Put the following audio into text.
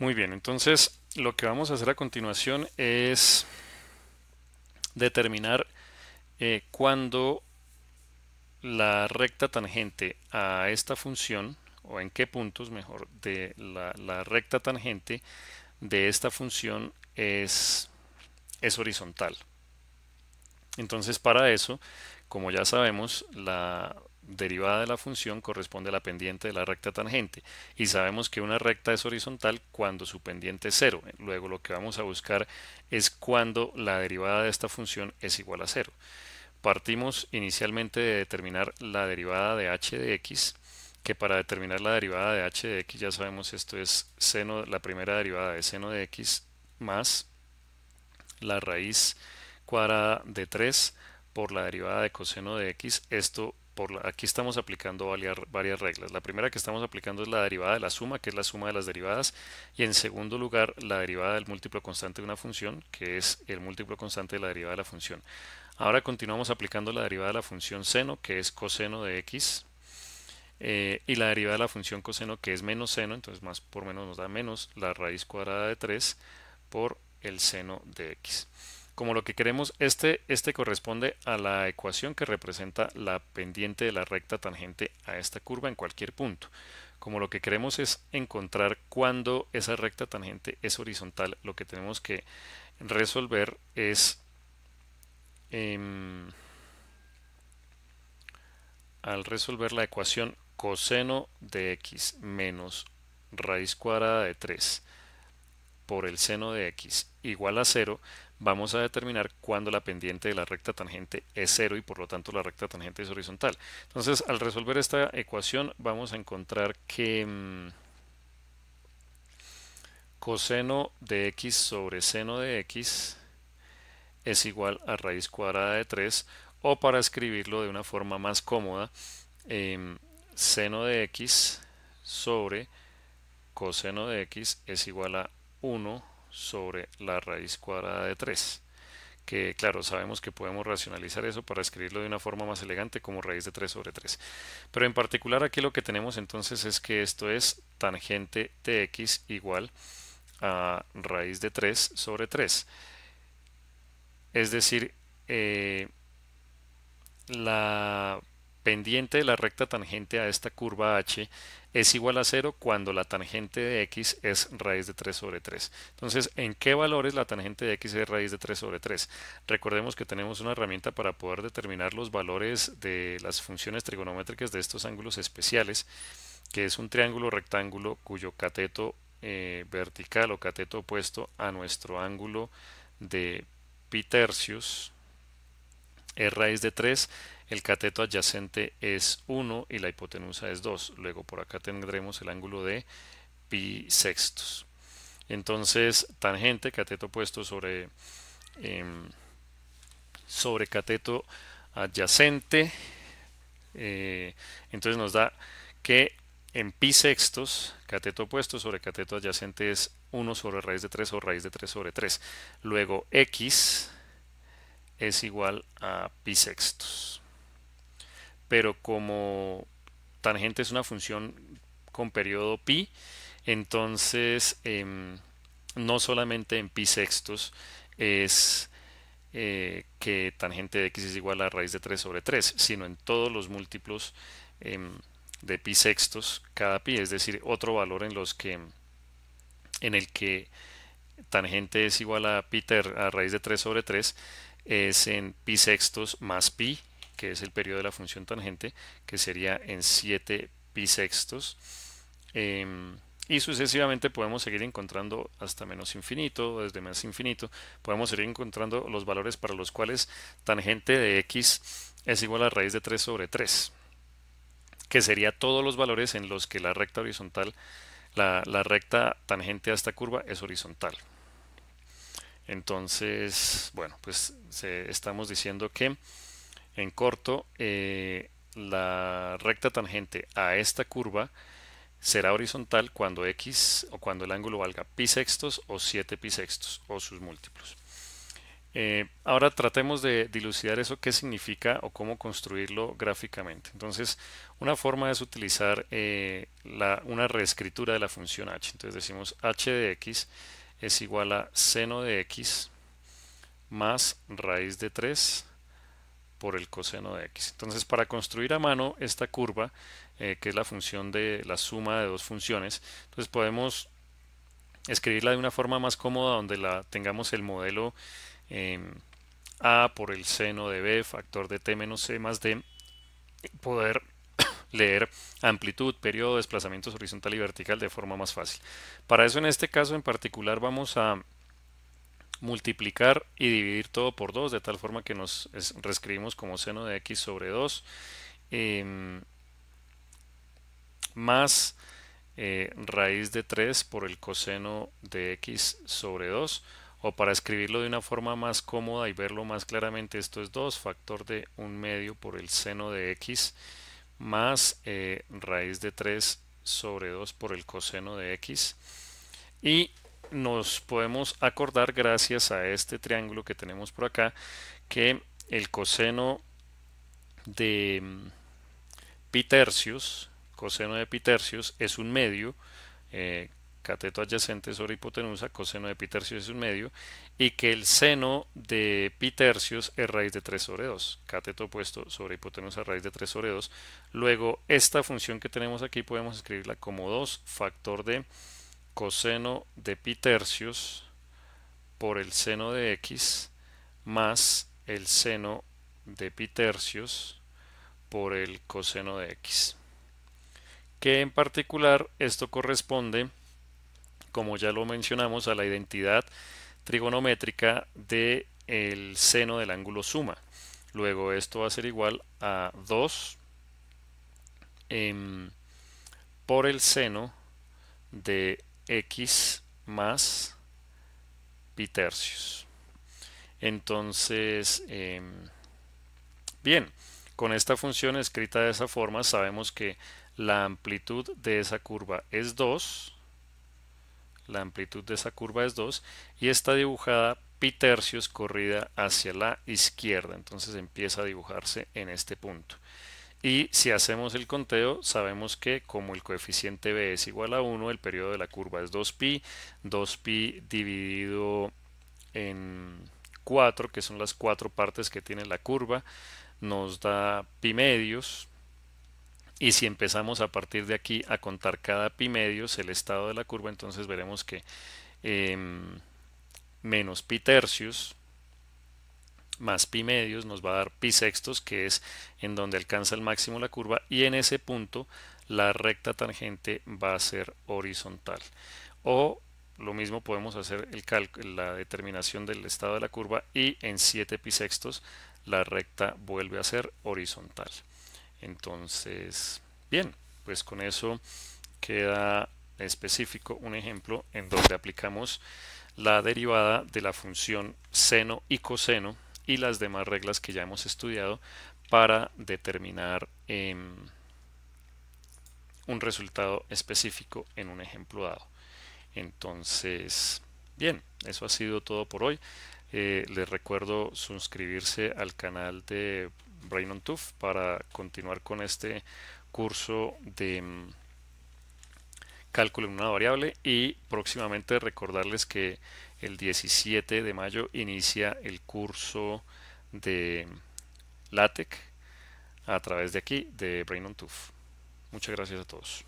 Muy bien, entonces lo que vamos a hacer a continuación es determinar eh, cuándo la recta tangente a esta función, o en qué puntos mejor, de la, la recta tangente de esta función es, es horizontal. Entonces para eso, como ya sabemos, la derivada de la función corresponde a la pendiente de la recta tangente y sabemos que una recta es horizontal cuando su pendiente es cero. Luego lo que vamos a buscar es cuando la derivada de esta función es igual a cero. Partimos inicialmente de determinar la derivada de h de x, que para determinar la derivada de h de x ya sabemos esto es seno, la primera derivada de seno de x más la raíz cuadrada de 3 por la derivada de coseno de x. Esto aquí estamos aplicando varias, reglas. La primera que estamos aplicando es la derivada de la suma, que es la suma de las derivadas. Y en segundo lugar, la derivada del múltiplo constante de una función, que es el múltiplo constante de la derivada de la función. Ahora continuamos aplicando la derivada de la función seno, que es coseno de x. Eh, y la derivada de la función coseno, que es menos seno, entonces más por menos nos da menos la raíz cuadrada de 3 por el seno de x como lo que queremos, este, este corresponde a la ecuación que representa la pendiente de la recta tangente a esta curva en cualquier punto. Como lo que queremos es encontrar cuando esa recta tangente es horizontal, lo que tenemos que resolver es em, al resolver la ecuación coseno de x menos raíz cuadrada de 3 por el seno de x igual a 0, vamos a determinar cuándo la pendiente de la recta tangente es 0 y por lo tanto la recta tangente es horizontal. Entonces, al resolver esta ecuación vamos a encontrar que mm, coseno de x sobre seno de x es igual a raíz cuadrada de 3 o para escribirlo de una forma más cómoda, em, seno de x sobre coseno de x es igual a 1 sobre la raíz cuadrada de 3 que claro, sabemos que podemos racionalizar eso para escribirlo de una forma más elegante como raíz de 3 sobre 3. Pero en particular aquí lo que tenemos entonces es que esto es tangente de x igual a raíz de 3 sobre 3. Es decir, eh, la pendiente de la recta tangente a esta curva h es igual a 0 cuando la tangente de x es raíz de 3 sobre 3. Entonces, ¿en qué valores la tangente de x es raíz de 3 sobre 3? Recordemos que tenemos una herramienta para poder determinar los valores de las funciones trigonométricas de estos ángulos especiales, que es un triángulo rectángulo cuyo cateto eh, vertical o cateto opuesto a nuestro ángulo de pi tercios es raíz de 3, el cateto adyacente es 1 y la hipotenusa es 2. Luego por acá tendremos el ángulo de pi sextos. Entonces, tangente, cateto opuesto sobre, em, sobre cateto adyacente. Eh, entonces nos da que en pi sextos, cateto opuesto sobre cateto adyacente es 1 sobre raíz de 3 o raíz de 3 sobre 3. Luego x es igual a pi sextos. Pero como tangente es una función con periodo pi, entonces em, no solamente en pi sextos es eh, que tangente de x es igual a raíz de 3 sobre 3, sino en todos los múltiplos em, de pi sextos cada pi, es decir, otro valor en los que en el que tangente es igual a pi a raíz de 3 sobre 3 es en pi sextos más pi, que es el periodo de la función tangente, que sería en 7 pi sextos. Em, y sucesivamente podemos seguir encontrando hasta menos infinito, desde más infinito, podemos seguir encontrando los valores para los cuales tangente de x es igual a raíz de 3 sobre 3, que sería todos los valores en los que la recta horizontal, la recta tangente a esta curva es horizontal. Entonces, bueno, pues estamos diciendo que en corto eh, la recta tangente a esta curva será horizontal cuando x o cuando el ángulo valga pi sextos o 7 pi sextos o sus múltiplos. Eh, ahora tratemos de dilucidar eso, qué significa o cómo construirlo gráficamente. Entonces, una forma es utilizar eh, una reescritura de la función h. Entonces decimos h de x es igual a seno de x más raíz de 3 por el coseno de x. Entonces, para construir a mano esta curva, eh, que es la función de la suma de dos funciones, entonces pues podemos escribirla de una forma más cómoda donde la tengamos el modelo em, a por el seno de b, factor de t menos c más d, poder leer amplitud, periodo, desplazamientos horizontal y vertical de forma más fácil. Para eso en este caso en particular vamos a multiplicar y dividir todo por 2 de tal forma que nos reescribimos como seno de x sobre 2 em, más eh, raíz de 3 por el coseno de x sobre 2 o para escribirlo de una forma más cómoda y verlo más claramente esto es 2 factor de un medio por el seno de x más eh, raíz de 3 sobre 2 por el coseno de x. Y nos podemos acordar gracias a este triángulo que tenemos por acá que el coseno de mm, pi tercios, coseno de pi tercios es un medio eh, cateto adyacente sobre hipotenusa, coseno de pi tercios es un medio, y que el seno de pi tercios es raíz de 3 sobre 2, cateto opuesto sobre hipotenusa raíz de 3 sobre 2. Luego, esta función que tenemos aquí podemos escribirla como 2 factor de coseno de pi tercios por el seno de x más el seno de pi tercios por el coseno de x que en particular esto corresponde como ya lo mencionamos, a la identidad trigonométrica del el seno del ángulo suma. Luego esto va a ser igual a 2 em, por el seno de x más pi tercios. Entonces, em, bien, con esta función escrita de esa forma sabemos que la amplitud de esa curva es 2 la amplitud de esa curva es 2 y está dibujada pi tercios corrida hacia la izquierda, entonces empieza a dibujarse en este punto. Y si hacemos el conteo, sabemos que como el coeficiente B es igual a 1, el periodo de la curva es 2pi, 2pi dividido en 4, que son las cuatro partes que tiene la curva, nos da pi medios, y si empezamos a partir de aquí a contar cada pi medios, el estado de la curva, entonces veremos que em, menos pi tercios más pi medios nos va a dar pi sextos, que es en donde alcanza el máximo la curva, y en ese punto la recta tangente va a ser horizontal. O lo mismo podemos hacer el la determinación del estado de la curva y en 7 pi sextos la recta vuelve a ser horizontal. Entonces, bien, pues con eso queda específico un ejemplo en donde aplicamos la derivada de la función seno y coseno y las demás reglas que ya hemos estudiado para determinar em, un resultado específico en un ejemplo dado. Entonces, bien, eso ha sido todo por hoy. Eh, les recuerdo suscribirse al canal de Brain on para continuar con este curso de mm, cálculo en una variable y próximamente recordarles que el 17 de mayo inicia el curso de mm, LaTeX a través de aquí de Brain on Muchas gracias a todos.